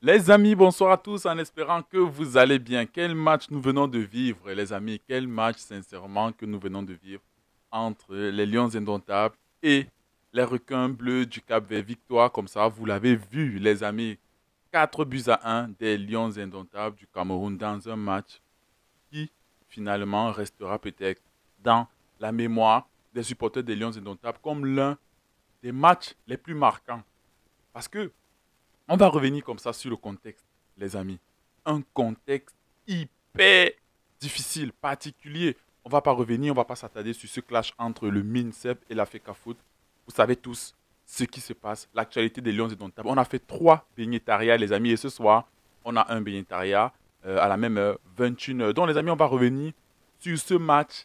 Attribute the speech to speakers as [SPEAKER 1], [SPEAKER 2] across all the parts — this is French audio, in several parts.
[SPEAKER 1] Les amis, bonsoir à tous en espérant que vous allez bien. Quel match nous venons de vivre, les amis. Quel match, sincèrement, que nous venons de vivre entre les Lions Indomptables et les requins bleus du Cap Vert. Victoire, comme ça, vous l'avez vu, les amis. 4 buts à 1 des Lions Indomptables du Cameroun dans un match qui, finalement, restera peut-être dans la mémoire des supporters des Lions Indomptables comme l'un des matchs les plus marquants. Parce que on va revenir comme ça sur le contexte, les amis. Un contexte hyper difficile, particulier. On va pas revenir, on va pas s'attarder sur ce clash entre le Minsep et la Fecafoot. Vous savez tous ce qui se passe, l'actualité des Lions et On a fait trois beignetariats, les amis, et ce soir, on a un beignetariat euh, à la même heure, 21h. Donc, les amis, on va revenir sur ce match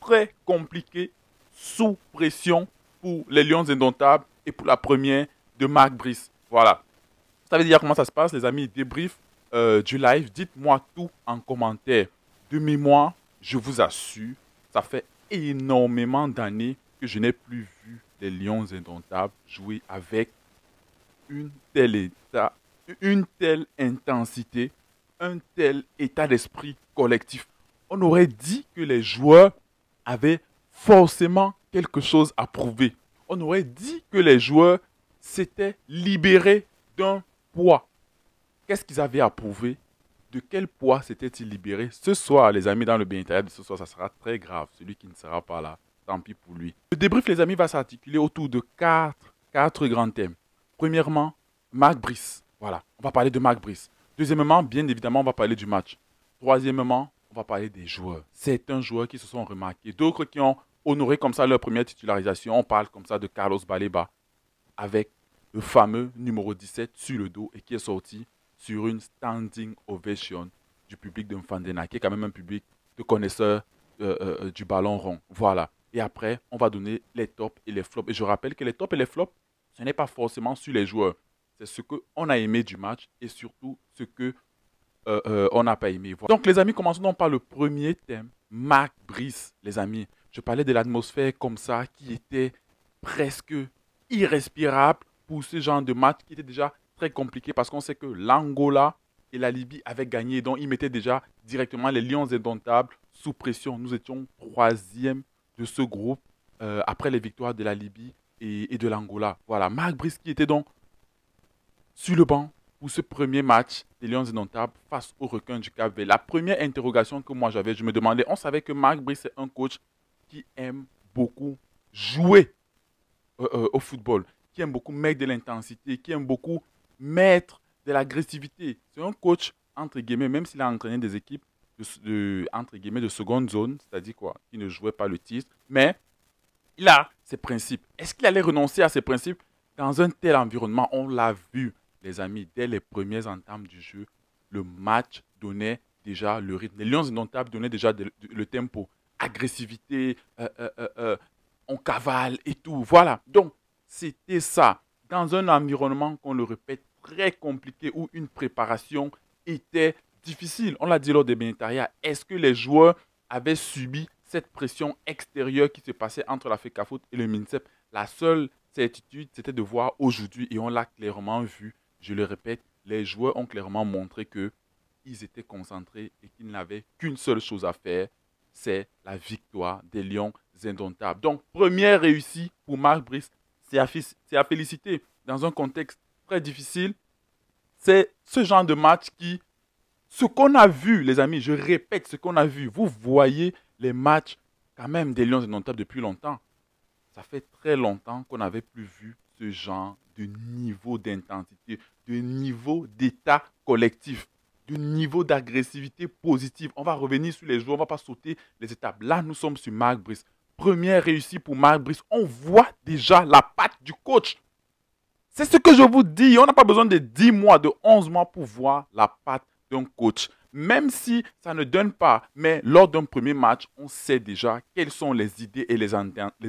[SPEAKER 1] très compliqué, sous pression pour les Lions Indomptables et pour la première de Marc Brice. Voilà. Vous savez déjà comment ça se passe, les amis. Débrief euh, du live. Dites-moi tout en commentaire. De mémoire, je vous assure, ça fait énormément d'années que je n'ai plus vu les Lions indomptables jouer avec une telle, état, une telle intensité, un tel état d'esprit collectif. On aurait dit que les joueurs avaient forcément quelque chose à prouver. On aurait dit que les joueurs s'étaient libérés d'un poids. Qu'est-ce qu'ils avaient à prouver De quel poids s'étaient-ils libérés Ce soir, les amis, dans le bien de ce soir, ça sera très grave. Celui qui ne sera pas là, tant pis pour lui. Le débrief, les amis, va s'articuler autour de quatre, quatre grands thèmes. Premièrement, Marc Brice. Voilà, on va parler de Marc Brice. Deuxièmement, bien évidemment, on va parler du match. Troisièmement, on va parler des joueurs. C'est un joueur qui se sont remarqués, d'autres qui ont honoré comme ça leur première titularisation. On parle comme ça de Carlos Baleba avec le fameux numéro 17 sur le dos et qui est sorti sur une standing ovation du public de Mfandena, qui est quand même un public de connaisseurs euh, euh, euh, du ballon rond. Voilà. Et après, on va donner les tops et les flops. Et je rappelle que les tops et les flops, ce n'est pas forcément sur les joueurs. C'est ce qu'on a aimé du match et surtout ce qu'on on n'a pas aimé. Donc les amis, commençons donc par le premier thème. Marc Brice, les amis. Je parlais de l'atmosphère comme ça qui était presque irrespirable pour ce genre de match qui était déjà très compliqué parce qu'on sait que l'Angola et la Libye avaient gagné. Donc, ils mettaient déjà directement les Lions indomptables sous pression. Nous étions troisième de ce groupe euh, après les victoires de la Libye et, de l'Angola. Voilà, Marc Brice qui était donc sur le banc pour ce premier match des Lions indomptables face aux requins du Cap La première interrogation que moi j'avais, je me demandais, on savait que Marc Brice est un coach qui aime beaucoup jouer euh, euh, au football qui aime beaucoup mettre de l'intensité, qui aime beaucoup mettre de l'agressivité. C'est un coach, entre guillemets, même s'il a entraîné des équipes de, entre guillemets, de seconde zone, c'est-à-dire quoi, qui ne jouait pas le titre, mais il a ses principes. Est-ce qu'il allait renoncer à ses principes dans un tel environnement On l'a vu, les amis, dès les premières entames du jeu, le match donnait déjà le rythme. Les Lions indomptables donnaient déjà le tempo, agressivité, euh, euh, euh, on cavale et tout. Voilà. Donc, c'était ça, dans un environnement qu'on le répète très compliqué où une préparation était difficile. On l'a dit lors des Benitaria, est-ce que les joueurs avaient subi cette pression extérieure qui se passait entre la FECAFOOT et le MINCEP La seule certitude, c'était de voir aujourd'hui, et on l'a clairement vu, je le répète, les joueurs ont clairement montré que ils étaient concentrés et qu'ils n'avaient qu'une seule chose à faire, c'est la victoire des Lions indomptables. Donc, première réussite pour Marc Brice c'est à, féliciter dans un contexte très difficile. C'est ce genre de match qui, ce qu'on a vu, les amis, je répète ce qu'on a vu. Vous voyez les matchs quand même des Lions de depuis longtemps. Ça fait très longtemps qu'on n'avait plus vu ce genre de niveau d'intensité, de niveau d'état collectif, de niveau d'agressivité positive. On va revenir sur les joueurs, on ne va pas sauter les étapes. Là, nous sommes sur Marc Brice. Première réussite pour Marc Brice. On voit déjà la patte du coach. C'est ce que je vous dis. On n'a pas besoin de 10 mois, de 11 mois pour voir la patte d'un coach. Même si ça ne donne pas, mais lors d'un premier match, on sait déjà quelles sont les idées et les,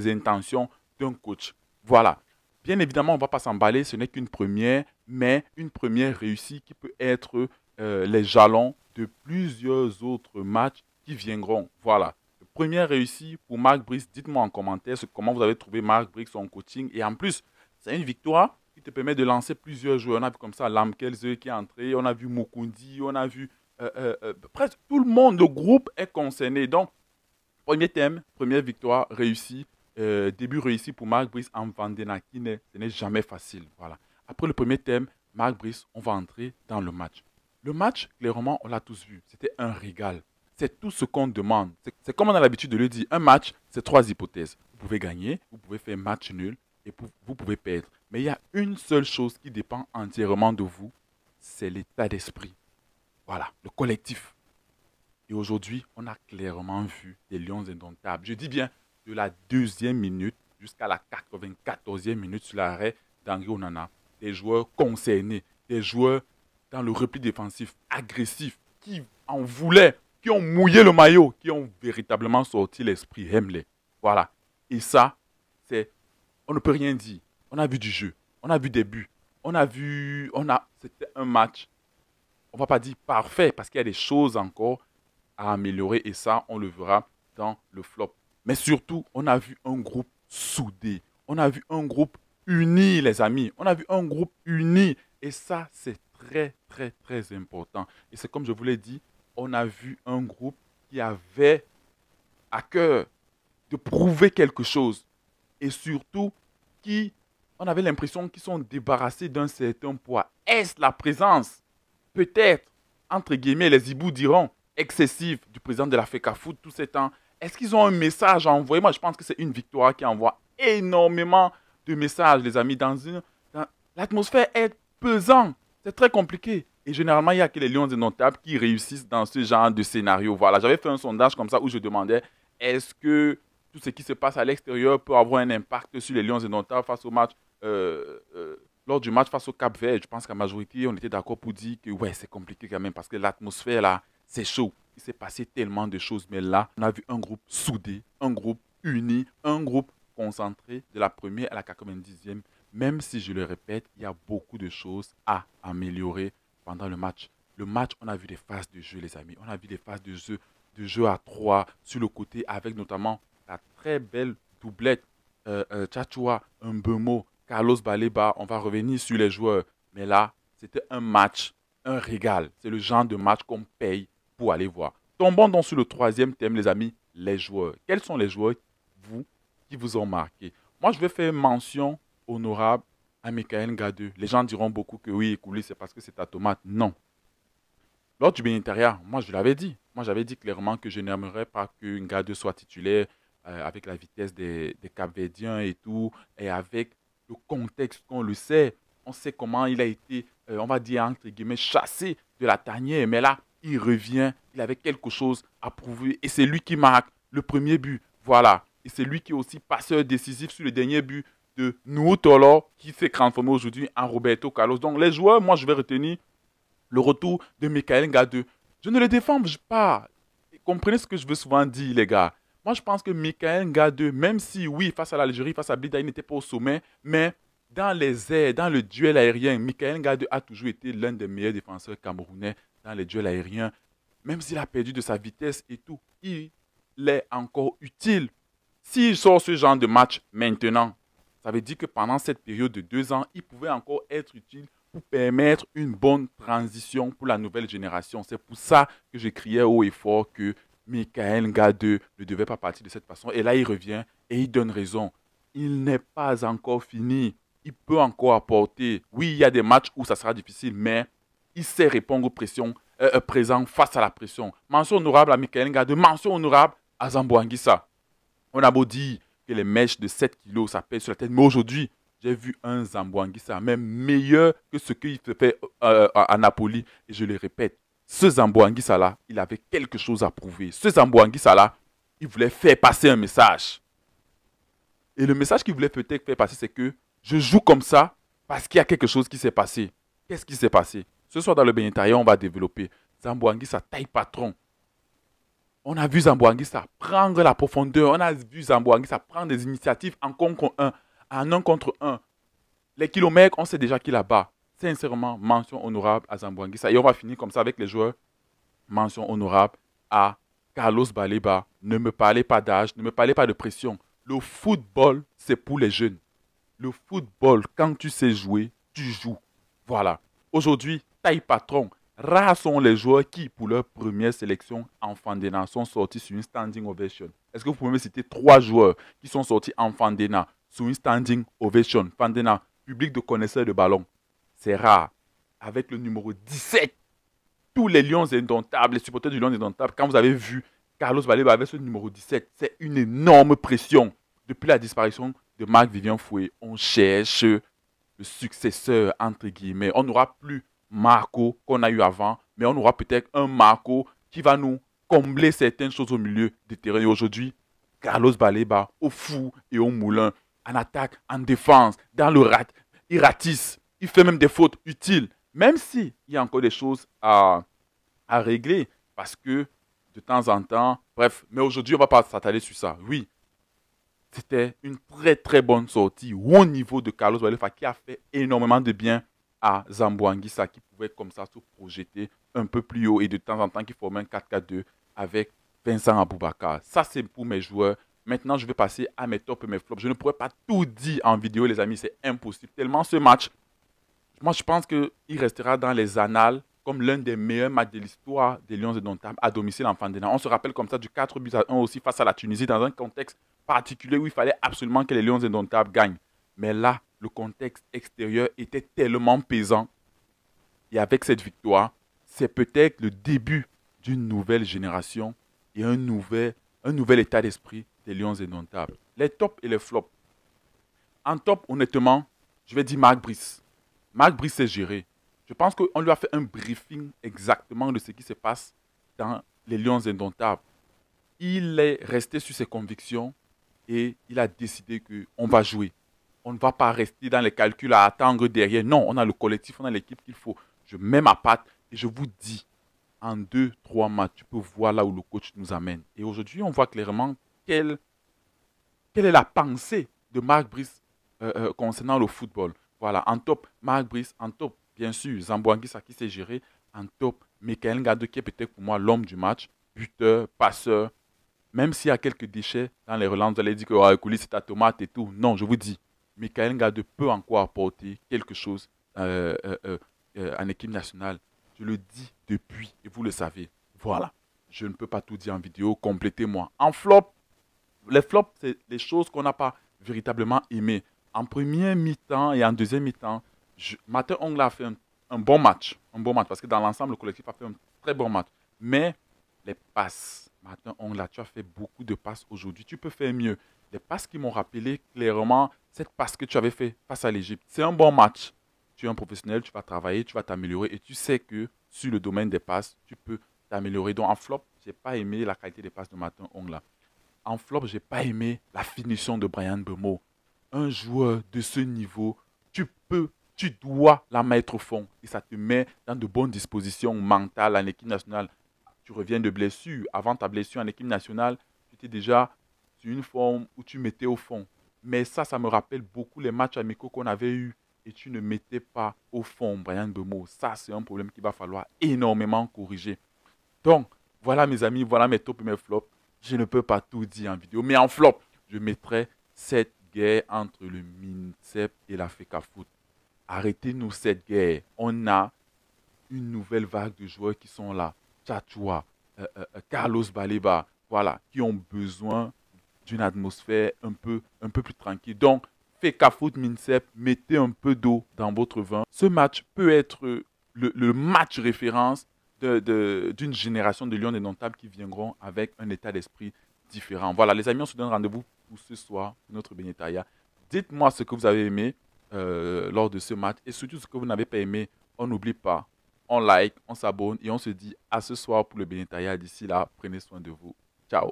[SPEAKER 1] intentions d'un coach. Voilà. Bien évidemment, on ne va pas s'emballer, ce n'est qu'une première, mais une première réussite qui peut être euh, les jalons de plusieurs autres matchs qui viendront. Voilà première réussite pour Marc Brice. Dites-moi en commentaire comment vous avez trouvé Marc Brice, son coaching. Et en plus, c'est une victoire qui te permet de lancer plusieurs joueurs. On a vu comme ça Lamkelze qui est entré, on a vu Mukundi, on a vu euh, euh, euh, presque tout le monde, le groupe est concerné. Donc, premier thème, première victoire réussie, début réussi pour Marc Brice en Vandenakine. Ce n'est jamais facile. Voilà. Après le premier thème, Marc Brice, on va entrer dans le match. Le match, clairement, on l'a tous vu. C'était un régal c'est tout ce qu'on demande. C'est comme on a l'habitude de le dire, un match, c'est trois hypothèses. Vous pouvez gagner, vous pouvez faire match nul et vous pouvez perdre. Mais il y a une seule chose qui dépend entièrement de vous, c'est l'état d'esprit. Voilà, le collectif. Et aujourd'hui, on a clairement vu des lions indomptables. Je dis bien de la deuxième minute jusqu'à la 94e minute sur l'arrêt d'Angry Onana. Des joueurs concernés, des joueurs dans le repli défensif, agressif qui en voulaient qui ont mouillé le maillot, qui ont véritablement sorti l'esprit, aime Voilà. Et ça, c'est. On ne peut rien dire. On a vu du jeu, on a vu des buts, on a vu. On a, c'était un match. On ne va pas dire parfait parce qu'il y a des choses encore à améliorer et ça, on le verra dans le flop. Mais surtout, on a vu un groupe soudé. On a vu un groupe uni, les amis. On a vu un groupe uni. Et ça, c'est très, très, très important. Et c'est comme je vous l'ai dit, on a vu un groupe qui avait à cœur de prouver quelque chose et surtout qui, on avait l'impression qu'ils sont débarrassés d'un certain poids. Est-ce la présence, peut-être, entre guillemets, les hiboux diront, excessive du président de la FECAFOOT tous ces temps Est-ce qu'ils ont un message à envoyer Moi, je pense que c'est une victoire qui envoie énormément de messages, les amis, dans une... L'atmosphère est pesante, c'est très compliqué. Et généralement, il y a que les lions et notables qui réussissent dans ce genre de scénario. Voilà, j'avais fait un sondage comme ça où je demandais est-ce que tout ce qui se passe à l'extérieur peut avoir un impact sur les lions et notables face au match euh, euh, lors du match face au Cap Vert, je pense qu'à majorité, on était d'accord pour dire que ouais, c'est compliqué quand même parce que l'atmosphère là, c'est chaud. Il s'est passé tellement de choses, mais là, on a vu un groupe soudé, un groupe uni, un groupe concentré de la première à la 90e. Même si je le répète, il y a beaucoup de choses à améliorer pendant le match. Le match, on a vu des phases de jeu, les amis. On a vu des phases de jeu, de jeu à trois sur le côté, avec notamment la très belle doublette euh, un euh, mot Carlos Baleba. On va revenir sur les joueurs. Mais là, c'était un match, un régal. C'est le genre de match qu'on paye pour aller voir. Tombons donc sur le troisième thème, les amis, les joueurs. Quels sont les joueurs, vous, qui vous ont marqué Moi, je vais faire mention honorable à Michael Les gens diront beaucoup que oui, c'est parce que c'est ta tomate. Non. Lors du intérieur, moi je l'avais dit. Moi j'avais dit clairement que je n'aimerais pas que Ngadeu soit titulaire euh, avec la vitesse des, cap Capverdiens et tout, et avec le contexte qu'on le sait. On sait comment il a été, euh, on va dire entre guillemets, chassé de la tanière. Mais là, il revient, il avait quelque chose à prouver. Et c'est lui qui marque le premier but. Voilà. Et c'est lui qui est aussi passeur décisif sur le dernier but de qui s'est transformé aujourd'hui en Roberto Carlos. Donc les joueurs, moi je vais retenir le retour de Michael Ngade. Je ne le défends pas. Comprenez ce que je veux souvent dire, les gars. Moi, je pense que Michael Ngade, même si, oui, face à l'Algérie, face à Blida, il n'était pas au sommet, mais dans les airs, dans le duel aérien, Michael Ngade a toujours été l'un des meilleurs défenseurs camerounais dans les duels aériens. Même s'il a perdu de sa vitesse et tout, il est encore utile. S'il sort ce genre de match maintenant, ça veut dire que pendant cette période de deux ans, il pouvait encore être utile pour permettre une bonne transition pour la nouvelle génération. C'est pour ça que je criais haut et fort que Michael Ngade ne devait pas partir de cette façon. Et là, il revient et il donne raison. Il n'est pas encore fini. Il peut encore apporter. Oui, il y a des matchs où ça sera difficile, mais il sait répondre aux pressions euh, euh, présentes face à la pression. Mention honorable à Michael Ngade, mention honorable à Zambouangissa. On a beau dire que les mèches de 7 kilos, ça pèse sur la tête. Mais aujourd'hui, j'ai vu un ça même meilleur que ce qu'il fait euh, à Napoli. Et je le répète, ce ça là, il avait quelque chose à prouver. Ce ça là, il voulait faire passer un message. Et le message qu'il voulait peut-être faire passer, c'est que je joue comme ça parce qu'il y a quelque chose qui s'est passé. Qu'est-ce qui s'est passé Ce soir dans le Benitarian, on va développer. ça taille patron. On a vu ça prendre la profondeur. On a vu ça prendre des initiatives en, contre un, en un contre un. Les kilomètres, on sait déjà qu'il a bas. Sincèrement, mention honorable à ça. Et on va finir comme ça avec les joueurs. Mention honorable à Carlos Baleba. Ne me parlez pas d'âge, ne me parlez pas de pression. Le football, c'est pour les jeunes. Le football, quand tu sais jouer, tu joues. Voilà. Aujourd'hui, taille patron, Rares sont les joueurs qui, pour leur première sélection en d'ENA, sont sortis sur une standing ovation. Est-ce que vous pouvez me citer trois joueurs qui sont sortis en Fandena sur une standing ovation Fandena, public de connaisseurs de ballon. C'est rare. Avec le numéro 17, tous les Lions indomptables, les supporters du lion indomptable, quand vous avez vu Carlos Valdez avec ce numéro 17, c'est une énorme pression. Depuis la disparition de Marc vivian Fouet, on cherche le successeur, entre guillemets. On n'aura plus Marco qu'on a eu avant, mais on aura peut-être un Marco qui va nous combler certaines choses au milieu du terrain. Et aujourd'hui, Carlos Baleba au fou et au moulin, en attaque, en défense, dans le rat, il ratisse, il fait même des fautes utiles, même s'il y a encore des choses à, à régler, parce que de temps en temps, bref, mais aujourd'hui, on va pas s'attarder sur ça. Oui, c'était une très très bonne sortie au niveau de Carlos Baleba qui a fait énormément de bien à Zamboanguissa qui pouvait comme ça se projeter un peu plus haut et de temps en temps qui formait un 4-4-2 avec Vincent Aboubakar. Ça, c'est pour mes joueurs. Maintenant, je vais passer à mes tops et mes flops. Je ne pourrais pas tout dire en vidéo, les amis, c'est impossible. Tellement ce match, moi, je pense qu'il restera dans les annales comme l'un des meilleurs matchs de l'histoire des Lions de à domicile en fin d'année. On se rappelle comme ça du 4 buts 1 aussi face à la Tunisie dans un contexte particulier où il fallait absolument que les Lions de gagnent. Mais là, le contexte extérieur était tellement pesant. Et avec cette victoire, c'est peut-être le début d'une nouvelle génération et un nouvel, état d'esprit des Lions indomptables. Les tops et les flops. En top, honnêtement, je vais dire Marc Brice. Marc Brice s'est géré. Je pense qu'on lui a fait un briefing exactement de ce qui se passe dans les Lions indomptables. Il est resté sur ses convictions et il a décidé qu'on va jouer. On ne va pas rester dans les calculs à attendre derrière. Non, on a le collectif, on a l'équipe qu'il faut. Je mets ma patte et je vous dis, en deux, trois matchs, tu peux voir là où le coach nous amène. Et aujourd'hui, on voit clairement quelle, quelle est la pensée de Marc Brice euh, euh, concernant le football. Voilà, en top, Marc Brice, en top, bien sûr, à qui s'est géré, en top, Michael Ngade qui est peut-être pour moi l'homme du match, buteur, passeur, même s'il y a quelques déchets dans les relances, vous allez dire que oh, c'est ta tomate et tout. Non, je vous dis, Michael Ngade peut encore apporter quelque chose euh, euh, euh, en équipe nationale. Je le dis depuis et vous le savez. Voilà. Je ne peux pas tout dire en vidéo. Complétez-moi. En flop, les flops, c'est les choses qu'on n'a pas véritablement aimées. En premier mi-temps et en deuxième mi-temps, Matin Ongla a fait un, un, bon match. Un bon match. Parce que dans l'ensemble, le collectif a fait un très bon match. Mais les passes. Matin Ongla, tu as fait beaucoup de passes aujourd'hui. Tu peux faire mieux. Les passes qui m'ont rappelé clairement cette passe que tu avais fait face à l'Égypte. C'est un bon match. Tu es un professionnel, tu vas travailler, tu vas t'améliorer et tu sais que sur le domaine des passes, tu peux t'améliorer. Donc en flop, j'ai pas aimé la qualité des passes de Martin Ongla. En flop, j'ai pas aimé la finition de Brian Bemo. Un joueur de ce niveau, tu peux, tu dois la mettre au fond et ça te met dans de bonnes dispositions mentales en équipe nationale. Tu reviens de blessure. Avant ta blessure en équipe nationale, tu t'es déjà une forme où tu mettais au fond. Mais ça, ça me rappelle beaucoup les matchs amicaux qu'on avait eus et tu ne mettais pas au fond Brian Bemo. Ça, c'est un problème qu'il va falloir énormément corriger. Donc, voilà mes amis, voilà mes tops et mes flops. Je ne peux pas tout dire en vidéo, mais en flop, je mettrai cette guerre entre le MINCEP et la Foot. Arrêtez-nous cette guerre. On a une nouvelle vague de joueurs qui sont là. Chachoua, euh, euh, euh, Carlos Baleba, voilà, qui ont besoin d'une atmosphère un peu, un peu plus tranquille. Donc, de Minsep, mettez un peu d'eau dans votre vin. Ce match peut être le, match référence d'une de, génération de lions des notables qui viendront avec un état d'esprit différent. Voilà, les amis, on se donne rendez-vous pour ce soir, notre Benetaya. Dites-moi ce que vous avez aimé euh, lors de ce match et surtout ce que vous n'avez pas aimé. On n'oublie pas, on like, on s'abonne et on se dit à ce soir pour le Benetaya. D'ici là, prenez soin de vous. Ciao.